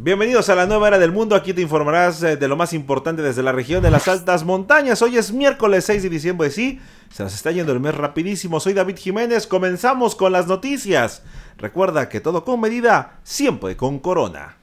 Bienvenidos a la nueva era del mundo, aquí te informarás eh, de lo más importante desde la región de las altas montañas. Hoy es miércoles 6 de diciembre, sí, se nos está yendo el mes rapidísimo. Soy David Jiménez, comenzamos con las noticias. Recuerda que todo con medida, siempre con corona.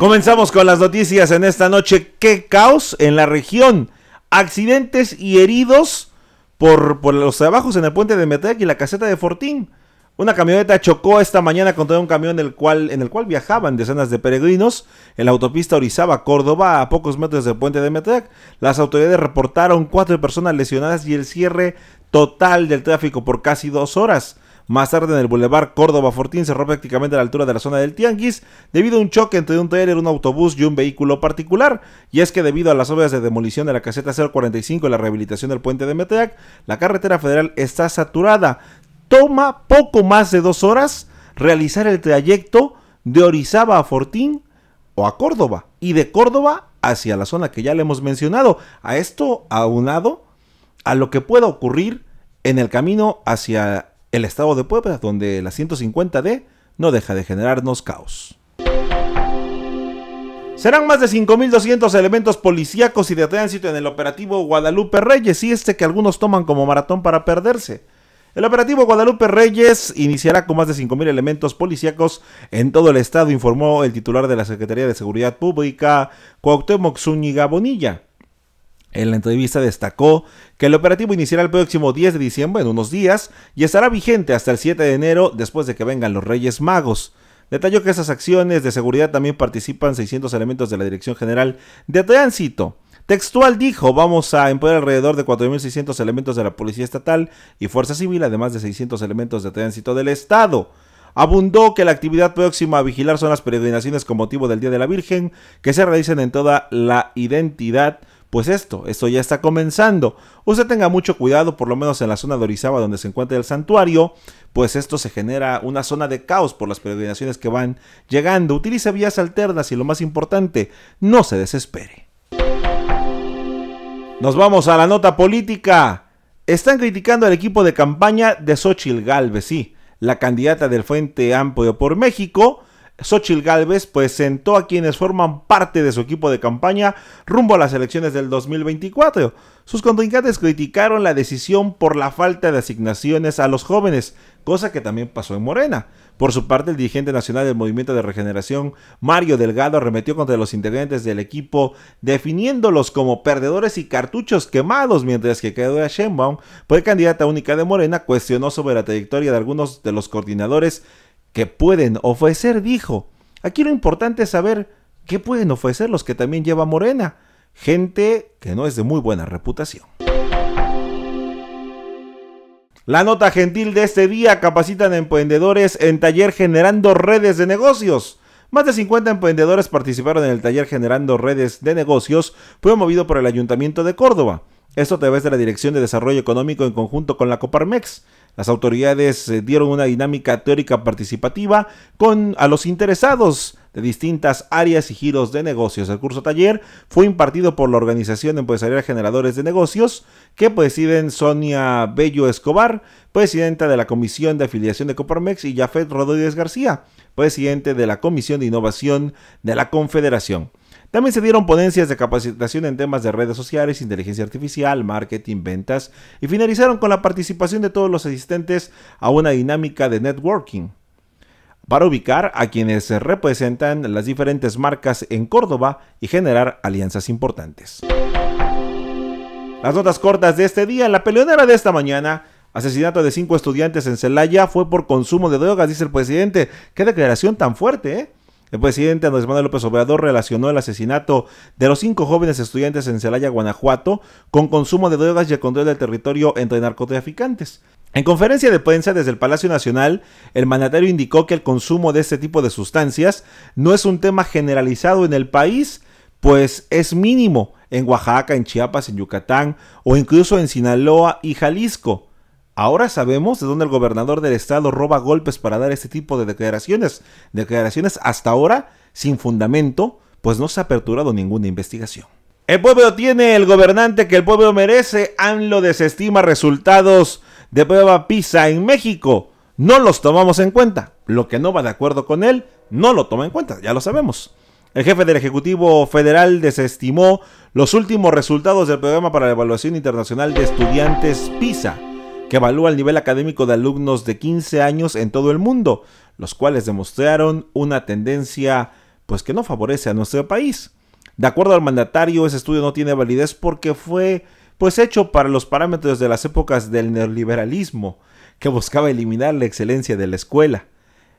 Comenzamos con las noticias en esta noche. ¿Qué caos en la región? Accidentes y heridos por, por los trabajos en el puente de Metec y la caseta de Fortín. Una camioneta chocó esta mañana contra un camión en el, cual, en el cual viajaban decenas de peregrinos en la autopista Orizaba-Córdoba, a pocos metros del puente de Metreac. Las autoridades reportaron cuatro personas lesionadas y el cierre total del tráfico por casi dos horas. Más tarde en el bulevar Córdoba Fortín cerró prácticamente a la altura de la zona del Tianguis debido a un choque entre un trailer, un autobús y un vehículo particular. Y es que debido a las obras de demolición de la caseta 045 y la rehabilitación del puente de Meteac, la carretera federal está saturada toma poco más de dos horas realizar el trayecto de Orizaba a Fortín o a Córdoba y de Córdoba hacia la zona que ya le hemos mencionado. A esto aunado a lo que pueda ocurrir en el camino hacia el estado de Puebla, donde la 150D no deja de generarnos caos. Serán más de 5.200 elementos policíacos y de tránsito en el operativo Guadalupe Reyes y este que algunos toman como maratón para perderse. El operativo Guadalupe Reyes iniciará con más de 5.000 elementos policíacos en todo el estado, informó el titular de la Secretaría de Seguridad Pública, Cuauhtémoc Zúñiga Bonilla. En la entrevista destacó que el operativo iniciará el próximo 10 de diciembre, en unos días, y estará vigente hasta el 7 de enero, después de que vengan los Reyes Magos. Detalló que esas acciones de seguridad también participan 600 elementos de la Dirección General de Tránsito, Textual dijo, vamos a emplear alrededor de 4.600 elementos de la Policía Estatal y Fuerza Civil, además de 600 elementos de tránsito del Estado. Abundó que la actividad próxima a vigilar son las peregrinaciones con motivo del Día de la Virgen, que se realicen en toda la identidad pues esto, esto ya está comenzando. Usted tenga mucho cuidado, por lo menos en la zona de Orizaba donde se encuentra el santuario, pues esto se genera una zona de caos por las peregrinaciones que van llegando. Utilice vías alternas y lo más importante, no se desespere. Nos vamos a la nota política. Están criticando al equipo de campaña de Xochitl Galvez, sí, la candidata del Frente Amplio por México, Xochil Gálvez presentó pues, a quienes forman parte de su equipo de campaña rumbo a las elecciones del 2024. Sus contrincantes criticaron la decisión por la falta de asignaciones a los jóvenes, cosa que también pasó en Morena. Por su parte, el dirigente nacional del Movimiento de Regeneración, Mario Delgado, arremetió contra los integrantes del equipo, definiéndolos como perdedores y cartuchos quemados, mientras que Claudia Sheinbaum, fue candidata única de Morena, cuestionó sobre la trayectoria de algunos de los coordinadores que pueden ofrecer, dijo. Aquí lo importante es saber qué pueden ofrecer los que también lleva Morena, gente que no es de muy buena reputación. La nota gentil de este día capacitan emprendedores en taller generando redes de negocios. Más de 50 emprendedores participaron en el taller generando redes de negocios promovido por el Ayuntamiento de Córdoba. Esto a través de la Dirección de Desarrollo Económico en conjunto con la Coparmex. Las autoridades eh, dieron una dinámica teórica participativa con a los interesados de distintas áreas y giros de negocios. El curso taller fue impartido por la Organización Empresarial Generadores de Negocios que presiden Sonia Bello Escobar, presidenta de la Comisión de Afiliación de Coparmex y Jafet Rodríguez García, presidente de la Comisión de Innovación de la Confederación. También se dieron ponencias de capacitación en temas de redes sociales, inteligencia artificial, marketing, ventas y finalizaron con la participación de todos los asistentes a una dinámica de networking. Para ubicar a quienes representan las diferentes marcas en Córdoba y generar alianzas importantes. Las notas cortas de este día, la peleonera de esta mañana, asesinato de cinco estudiantes en Celaya fue por consumo de drogas, dice el presidente. Qué declaración tan fuerte, ¿eh? El presidente Andrés Manuel López Obrador relacionó el asesinato de los cinco jóvenes estudiantes en Celaya, Guanajuato, con consumo de drogas y el control del territorio entre narcotraficantes. En conferencia de prensa desde el Palacio Nacional, el mandatario indicó que el consumo de este tipo de sustancias no es un tema generalizado en el país, pues es mínimo en Oaxaca, en Chiapas, en Yucatán o incluso en Sinaloa y Jalisco. Ahora sabemos de dónde el gobernador del estado roba golpes para dar este tipo de declaraciones. Declaraciones hasta ahora sin fundamento, pues no se ha aperturado ninguna investigación. El pueblo tiene el gobernante que el pueblo merece. lo desestima resultados de prueba PISA en México. No los tomamos en cuenta. Lo que no va de acuerdo con él, no lo toma en cuenta, ya lo sabemos. El jefe del Ejecutivo Federal desestimó los últimos resultados del programa para la evaluación internacional de estudiantes PISA evalúa el nivel académico de alumnos de 15 años en todo el mundo, los cuales demostraron una tendencia pues que no favorece a nuestro país. De acuerdo al mandatario, ese estudio no tiene validez porque fue pues hecho para los parámetros de las épocas del neoliberalismo, que buscaba eliminar la excelencia de la escuela.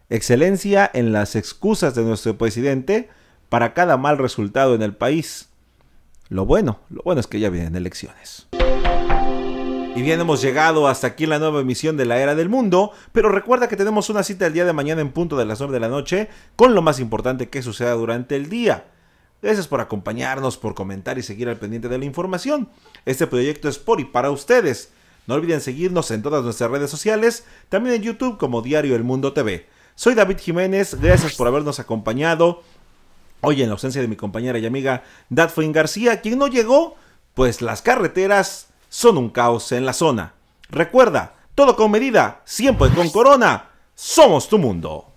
Excelencia en las excusas de nuestro presidente para cada mal resultado en el país. Lo bueno, lo bueno es que ya vienen elecciones. Y bien, hemos llegado hasta aquí en la nueva emisión de La Era del Mundo, pero recuerda que tenemos una cita el día de mañana en punto de las 9 de la noche con lo más importante que suceda durante el día. Gracias por acompañarnos, por comentar y seguir al pendiente de la información. Este proyecto es por y para ustedes. No olviden seguirnos en todas nuestras redes sociales, también en YouTube como Diario El Mundo TV. Soy David Jiménez, gracias por habernos acompañado. Hoy en la ausencia de mi compañera y amiga Dadfoin García, quien no llegó, pues las carreteras son un caos en la zona. Recuerda, todo con medida, siempre con Corona. Somos tu mundo.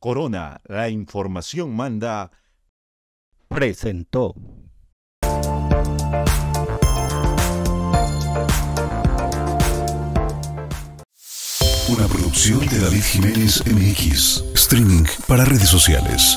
Corona, la información manda. Presentó. Una producción de David Jiménez MX. Streaming para redes sociales.